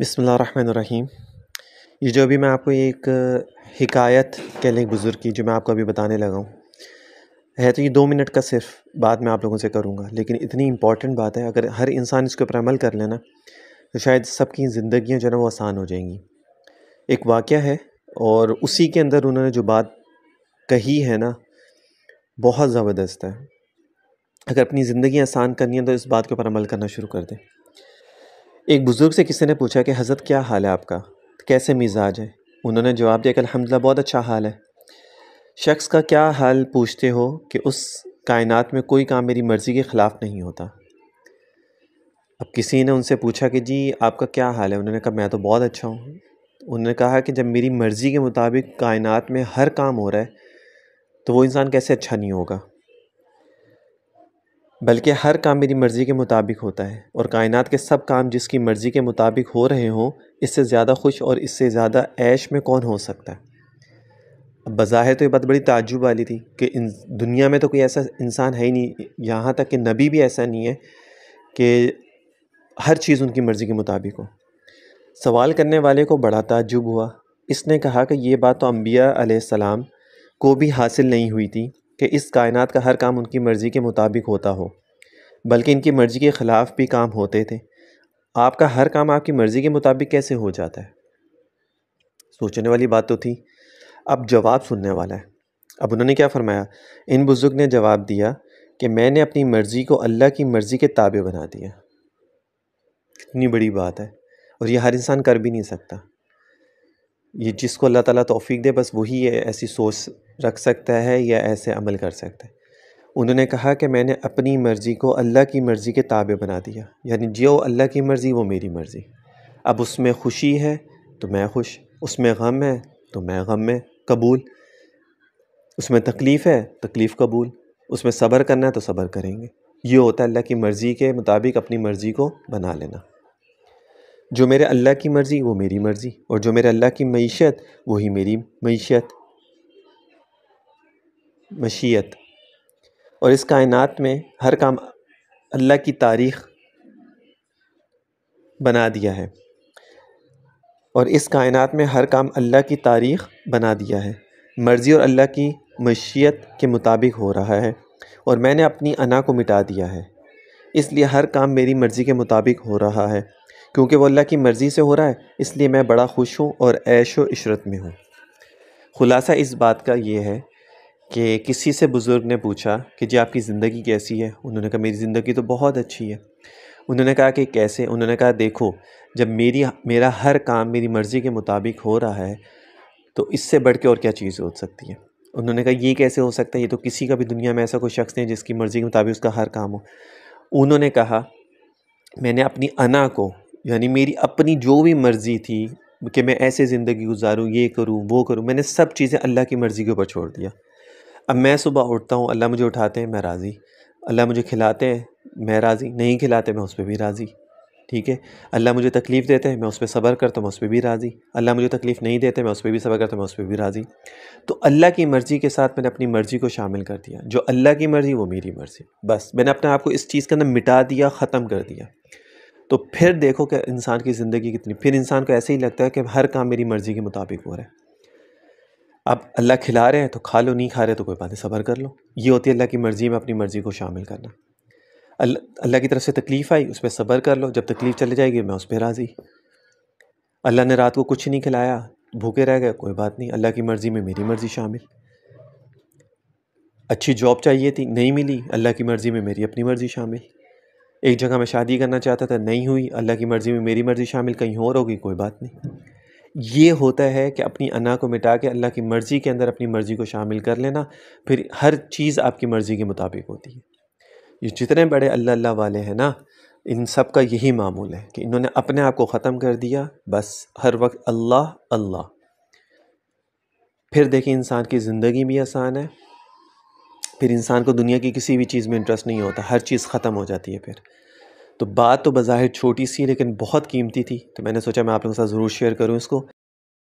बिसमीम ये जो अभी मैं आपको एक हिकायत कह लें बुज़ुर्ग की जो मैं आपको अभी बताने लगा हूँ है तो ये दो मिनट का सिर्फ बात मैं आप लोगों से करूँगा लेकिन इतनी इम्पॉर्टेंट बात है अगर हर इंसान इसके ऊपर अमल कर लेना तो शायद सबकी ज़िंदगियाँ जो है ना वो आसान हो जाएंगी एक वाक़ है और उसी के अंदर उन्होंने जो बात कही है ना बहुत ज़बरदस्त है अगर अपनी ज़िंदगी आसान करनी है तो इस बात के ऊपर अमल करना शुरू कर दें एक बुज़ुर्ग से किसी ने पूछा कि हज़रत क्या हाल है आपका कैसे मिजाज है उन्होंने जवाब दिया कि अलहमदिल्ला बहुत अच्छा हाल है शख्स का क्या हाल पूछते हो कि उस कायनात में कोई काम मेरी मर्ज़ी के ख़िलाफ़ नहीं होता अब किसी ने उनसे पूछा कि जी आपका क्या हाल है उन्होंने कहा मैं तो बहुत अच्छा हूँ उन्होंने कहा कि जब मेरी मर्ज़ी के मुताबिक कायनात में हर काम हो रहा है तो वो इंसान कैसे अच्छा नहीं होगा बल्कि हर काम मेरी मर्ज़ी के मुताबिक होता है और कायनात के सब काम जिसकी मर्ज़ी के मुताबिक हो रहे हों इससे ज़्यादा खुश और इससे ज़्यादा ऐश में कौन हो सकता है अब बज़ाहिर तो ये बात बड़ी ताजुब वाली थी कि इन दुनिया में तो कोई ऐसा इंसान है ही नहीं यहाँ तक कि नबी भी ऐसा नहीं है कि हर चीज़ उनकी मर्ज़ी के मुताबिक हो सवाल करने वाले को बड़ा ताजुब हुआ इसने कहा कि ये बात तो अम्बिया सलाम को भी हासिल नहीं हुई थी कि इस कायनात का हर काम उनकी मर्ज़ी के मुताबिक होता हो बल्कि इनकी मर्ज़ी के ख़िलाफ़ भी काम होते थे आपका हर काम आपकी मर्ज़ी के मुताबिक कैसे हो जाता है सोचने वाली बात तो थी अब जवाब सुनने वाला है अब उन्होंने क्या फरमाया इन बुज़ुर्ग ने जवाब दिया कि मैंने अपनी मर्ज़ी को अल्लाह की मर्ज़ी के ताबे बना दिया इतनी बड़ी बात है और ये हर इंसान कर भी नहीं सकता ये जिसको अल्लाह ताला तौफीक दे बस वही है ऐसी सोच रख सकता है या ऐसे अमल कर सकता है उन्होंने कहा कि मैंने अपनी मर्ज़ी को अल्लाह की मर्ज़ी के ताबे बना दिया यानी जो अल्लाह की मर्ज़ी वो मेरी मर्ज़ी अब उसमें खुशी है तो मैं खुश उसमें गम है तो मैं गम में कबूल उसमें तकलीफ़ है तकलीफ़ कबूल उसमें सब्र करना है तो सब्र करेंगे ये होता है अल्लाह की मर्ज़ी के मुताबिक अपनी मर्ज़ी को बना लेना जो मेरे अल्लाह की मर्ज़ी वो मेरी मर्ज़ी और जो मेरे अल्लाह की मीशत वही मेरी मीशत मशीत और इस कायनात में हर काम अल्लाह की तारीख बना दिया है और इस कायनात में हर काम अल्लाह की तारीख बना दिया है मर्ज़ी और अल्लाह की मशीत के मुताबिक हो रहा है और मैंने अपनी अना को मिटा दिया है इसलिए हर काम मेरी मर्ज़ी के मुताबिक हो रहा है क्योंकि वो अल्लाह की मर्ज़ी से हो रहा है इसलिए मैं बड़ा खुश हूँ और ऐश व इशरत में हूँ खुलासा इस बात का ये है कि किसी से बुज़ुर्ग ने पूछा कि जी आपकी ज़िंदगी कैसी है उन्होंने कहा मेरी ज़िंदगी तो बहुत अच्छी है उन्होंने कहा कि कैसे उन्होंने कहा देखो जब मेरी मेरा हर काम मेरी मर्ज़ी के मुताबिक हो रहा है तो इससे बढ़ के और क्या चीज़ हो सकती है उन्होंने कहा ये कैसे हो सकता है ये तो किसी का भी दुनिया में ऐसा कोई शख्स नहीं जिसकी मर्ज़ी के मुताबिक उसका हर काम हो उन्होंने कहा मैंने अपनी अना को यानी मेरी अपनी जो भी मर्ज़ी थी कि मैं ऐसे ज़िंदगी गुजारूँ ये करूँ वो करूँ मैंने सब चीज़ें अल्लाह की मर्ज़ी के ऊपर छोड़ दिया अब मैं सुबह उठता हूँ अल्लाह मुझे उठाते हैं मैं राज़ी अल्लाह मुझे खिलाते हैं मैं राज़ी नहीं खिलाते मैं उस पर भी राज़ी ठीक है अल्लाह मुझे तकलीफ़ देते हैं मैं उस पर सबर करता हूँ उस पर भी राज़ी अल्लाह मुझे तकलीफ़ नहीं देते मैं उस पर भी सबर करता हूँ मैं उस पर भी राज़ी तो अल्लाह की मर्ज़ी के साथ मैंने अपनी मर्ज़ी को शामिल कर दिया जो अल्लाह की मर्ज़ी वो मेरी मर्ज़ी बस मैंने अपने आप को इस चीज़ के अंदर मिटा दिया ख़त्म कर दिया तो फिर देखो कि इंसान की ज़िंदगी कितनी फिर इंसान को ऐसे ही लगता है कि हर काम मेरी मर्ज़ी के मुताबिक हो रहा है आप अल्लाह खिला रहे हैं तो खा लो नहीं खा रहे तो कोई बात नहीं सब्र कर लो ये होती है अल्लाह की मर्ज़ी में अपनी मर्ज़ी को शामिल करना अल्लाह की तरफ से तकलीफ़ आई उस पर सब्र कर लो जब तकलीफ़ चले जाएगी मैं उस पर राज़ी अल्लाह ने रात को कुछ नहीं खिलाया भूखे रह गए कोई बात नहीं अल्लाह की मर्ज़ी में मेरी मर्ज़ी शामिल अच्छी जॉब चाहिए थी नहीं मिली अल्लाह की मर्ज़ी में मेरी अपनी मर्ज़ी शामिल एक जगह मैं शादी करना चाहता था नहीं हुई अल्लाह की मर्ज़ी में मेरी मर्ज़ी शामिल कहीं और होगी कोई बात नहीं ये होता है कि अपनी अना को मिटा के अल्लाह की मर्ज़ी के अंदर अपनी मर्ज़ी को शामिल कर लेना फिर हर चीज़ आपकी मर्ज़ी के मुताबिक होती है ये जितने बड़े अल्लाह अल्लाह वाले हैं ना इन सब का यही मामूल है कि इन्होंने अपने आप को ख़त्म कर दिया बस हर वक्त अल्लाह अल्लाह फिर देखिए इंसान की ज़िंदगी भी आसान है फिर इंसान को दुनिया की किसी भी चीज़ में इंटरेस्ट नहीं होता हर चीज़ ख़त्म हो जाती है फिर तो बात तो बज़ाहिर छोटी सी लेकिन बहुत कीमती थी तो मैंने सोचा मैं आप लोगों के साथ ज़रूर शेयर करूँ इसको